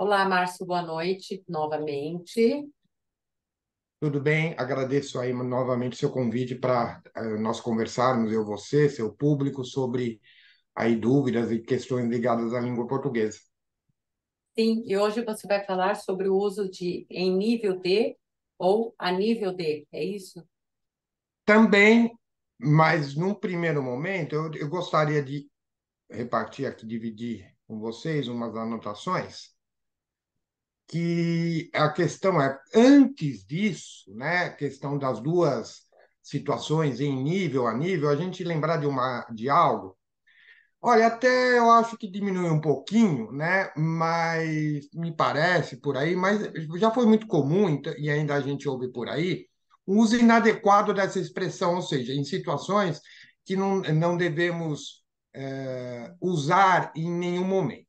Olá, Márcio, boa noite novamente. Tudo bem, agradeço aí novamente seu convite para eh, nós conversarmos, eu, você, seu público, sobre aí dúvidas e questões ligadas à língua portuguesa. Sim, e hoje você vai falar sobre o uso de em nível de ou a nível de, é isso? Também, mas num primeiro momento, eu, eu gostaria de repartir aqui, dividir com vocês umas anotações que a questão é, antes disso, né, a questão das duas situações em nível a nível, a gente lembrar de, uma, de algo. Olha, até eu acho que diminuiu um pouquinho, né? Mas me parece por aí, mas já foi muito comum, então, e ainda a gente ouve por aí, o uso inadequado dessa expressão, ou seja, em situações que não, não devemos é, usar em nenhum momento.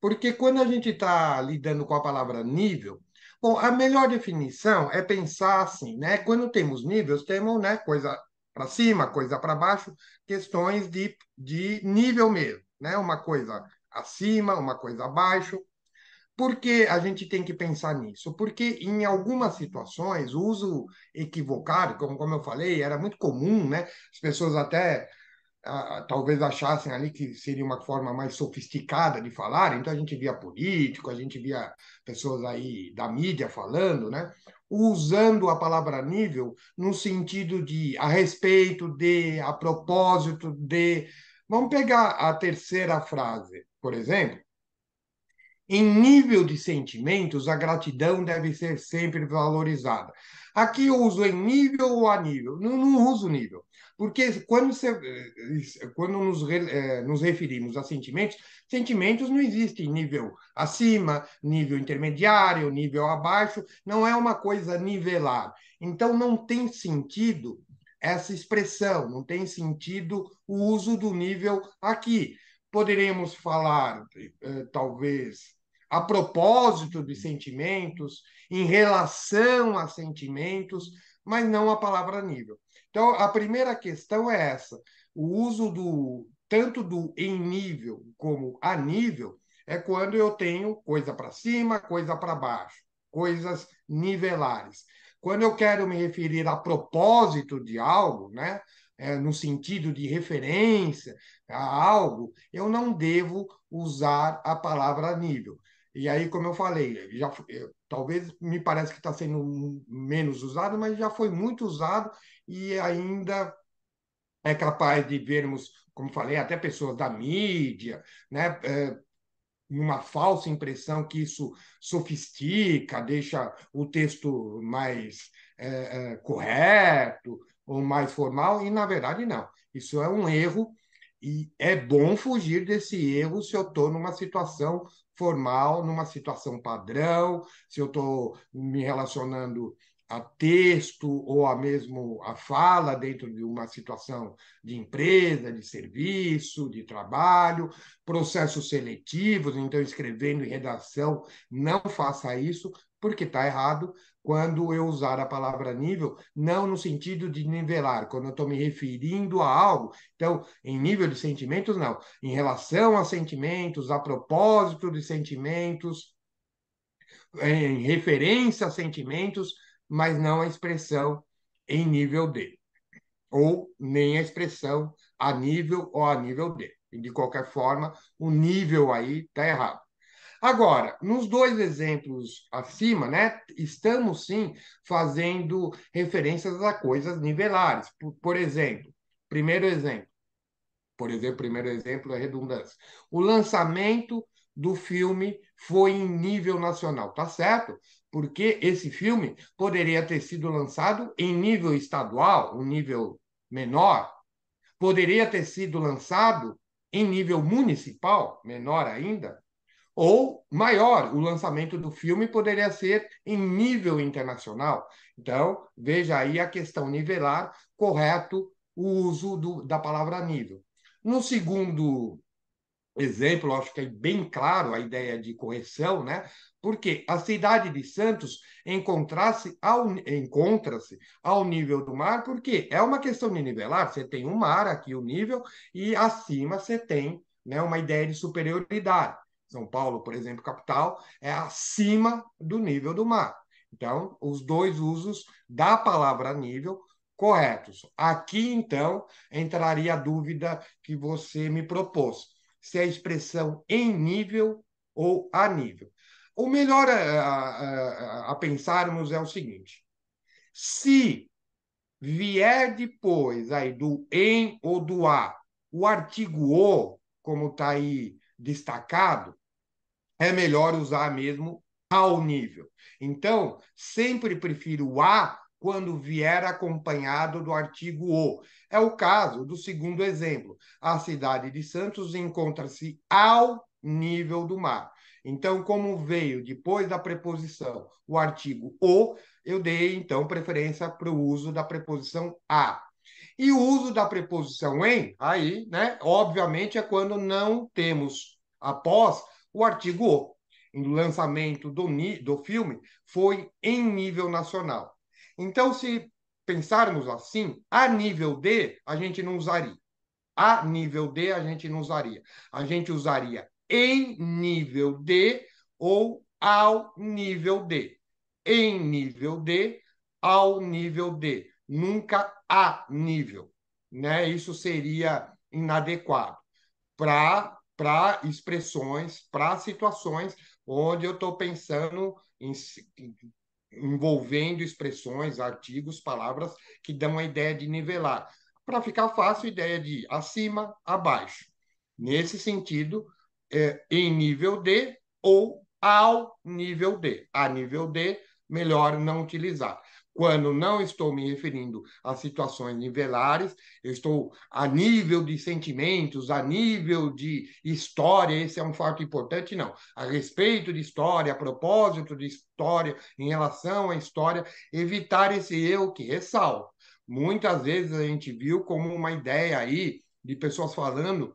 Porque quando a gente está lidando com a palavra nível, bom, a melhor definição é pensar assim, né? Quando temos níveis, temos né, coisa para cima, coisa para baixo, questões de, de nível mesmo, né? Uma coisa acima, uma coisa abaixo. Por que a gente tem que pensar nisso? Porque em algumas situações, o uso equivocado, como, como eu falei, era muito comum, né? As pessoas até talvez achassem ali que seria uma forma mais sofisticada de falar, então a gente via político, a gente via pessoas aí da mídia falando, né? usando a palavra nível no sentido de a respeito de, a propósito de. Vamos pegar a terceira frase, por exemplo. Em nível de sentimentos, a gratidão deve ser sempre valorizada. Aqui eu uso em nível ou a nível? Não, não uso nível. Porque quando, você eh, quando nos, eh, nos referimos a sentimentos, sentimentos não existem nível acima, nível intermediário, nível abaixo, não é uma coisa nivelar. Então, não tem sentido essa expressão, não tem sentido o uso do nível aqui. Poderemos falar, eh, talvez, a propósito de sentimentos, em relação a sentimentos, mas não a palavra nível. Então, a primeira questão é essa: o uso do tanto do em nível como a nível é quando eu tenho coisa para cima, coisa para baixo, coisas nivelares. Quando eu quero me referir a propósito de algo, né, é, no sentido de referência a algo, eu não devo usar a palavra nível. E aí, como eu falei, já, eu, talvez me parece que está sendo menos usado, mas já foi muito usado e ainda é capaz de vermos, como falei, até pessoas da mídia, né? É, uma falsa impressão que isso sofistica, deixa o texto mais é, é, correto ou mais formal, e na verdade não. Isso é um erro e é bom fugir desse erro se eu estou numa situação formal, numa situação padrão, se eu estou me relacionando a texto ou a mesmo a fala dentro de uma situação de empresa, de serviço, de trabalho, processos seletivos, então escrevendo em redação, não faça isso, porque está errado quando eu usar a palavra nível, não no sentido de nivelar, quando eu estou me referindo a algo. Então, em nível de sentimentos, não. Em relação a sentimentos, a propósito de sentimentos, em referência a sentimentos, mas não a expressão em nível D, ou nem a expressão a nível ou a nível D. de qualquer forma, o nível aí está errado. Agora, nos dois exemplos acima, né, estamos sim fazendo referências a coisas nivelares. Por, por exemplo, primeiro exemplo, por exemplo, primeiro exemplo é redundância. O lançamento do filme foi em nível nacional, tá certo? Porque esse filme poderia ter sido lançado em nível estadual, um nível menor, poderia ter sido lançado em nível municipal, menor ainda, ou maior, o lançamento do filme poderia ser em nível internacional. Então, veja aí a questão nivelar, correto o uso do, da palavra nível. No segundo exemplo, acho que é bem claro a ideia de correção, né? Porque a cidade de Santos encontra-se ao, encontra ao nível do mar, porque é uma questão de nivelar. Você tem o um mar aqui, o um nível, e acima você tem né, uma ideia de superioridade. São Paulo, por exemplo, capital, é acima do nível do mar. Então, os dois usos da palavra nível corretos. Aqui, então, entraria a dúvida que você me propôs se é a expressão em nível ou a nível. O melhor eh, a, a, a pensarmos é o seguinte: se vier depois aí do em ou do a, o artigo o, como está aí destacado, é melhor usar mesmo ao nível. Então, sempre prefiro o a quando vier acompanhado do artigo O. É o caso do segundo exemplo. A cidade de Santos encontra-se ao nível do mar. Então, como veio depois da preposição o artigo O, eu dei então preferência para o uso da preposição a. E o uso da preposição em, aí, né, obviamente é quando não temos após o artigo O. O lançamento do, do filme foi em nível nacional. Então, se pensarmos assim, a nível D, a gente não usaria. A nível D, a gente não usaria. A gente usaria em nível D ou ao nível D. Em nível D, ao nível D. Nunca a nível. Né? Isso seria inadequado para expressões, para situações onde eu estou pensando em, envolvendo expressões, artigos, palavras que dão a ideia de nivelar. Para ficar fácil, a ideia de acima, abaixo. Nesse sentido, é, em nível D ou ao nível D. A nível D, melhor não utilizar. Quando não estou me referindo a situações nivelares, eu estou a nível de sentimentos, a nível de história, esse é um fato importante, não. A respeito de história, a propósito de história, em relação à história, evitar esse eu que ressalta. Muitas vezes a gente viu como uma ideia aí, de pessoas falando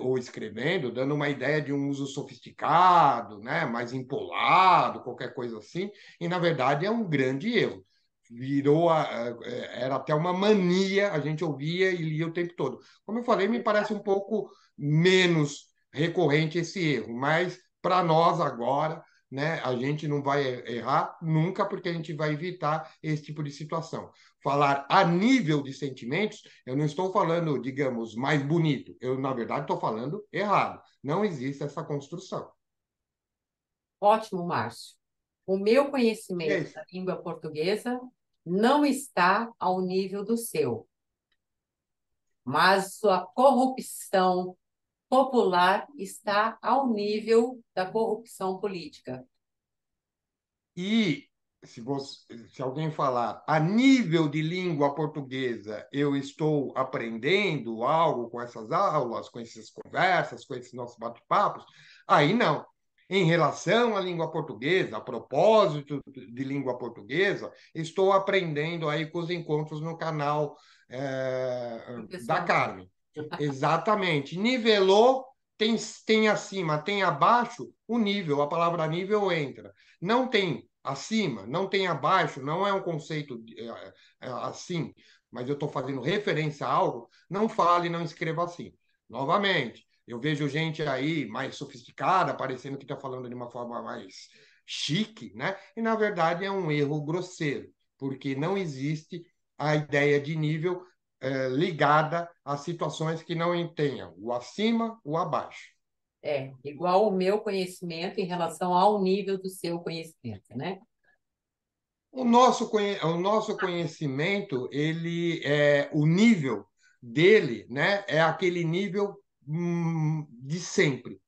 ou escrevendo, dando uma ideia de um uso sofisticado, né, mais empolado, qualquer coisa assim, e na verdade é um grande erro virou a, é, era até uma mania, a gente ouvia e lia o tempo todo. Como eu falei, me parece um pouco menos recorrente esse erro, mas para nós agora, né, a gente não vai errar nunca porque a gente vai evitar esse tipo de situação. Falar a nível de sentimentos, eu não estou falando, digamos, mais bonito. Eu na verdade estou falando errado. Não existe essa construção. Ótimo, Márcio. O meu conhecimento é da língua portuguesa não está ao nível do seu. Mas sua corrupção popular está ao nível da corrupção política. E se, você, se alguém falar a nível de língua portuguesa, eu estou aprendendo algo com essas aulas, com essas conversas, com esses nossos bate-papos, aí não. Em relação à língua portuguesa, a propósito de língua portuguesa, estou aprendendo aí com os encontros no canal é, da Carmen. Exatamente. Nivelou, tem, tem acima, tem abaixo, o nível, a palavra nível entra. Não tem acima, não tem abaixo, não é um conceito eh, eh, assim, mas eu estou fazendo referência a algo, não fale, não escreva assim. Novamente, eu vejo gente aí mais sofisticada, parecendo que está falando de uma forma mais chique, né? E na verdade é um erro grosseiro, porque não existe a ideia de nível eh, ligada a situações que não tenham o acima, o abaixo. É, igual o meu conhecimento em relação ao nível do seu conhecimento, né? O nosso, o nosso conhecimento, ele é o nível dele, né? É aquele nível de sempre.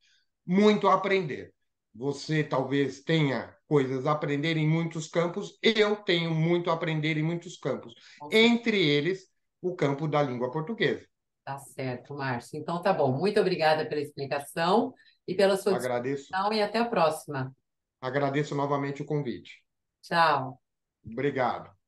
Muito a aprender. Você talvez tenha coisas a aprender em muitos campos, eu tenho muito a aprender em muitos campos, entre eles o campo da língua portuguesa. Tá certo, Márcio. Então tá bom. Muito obrigada pela explicação e pela sua Agradeço. e até a próxima. Agradeço novamente o convite. Tchau. Obrigado.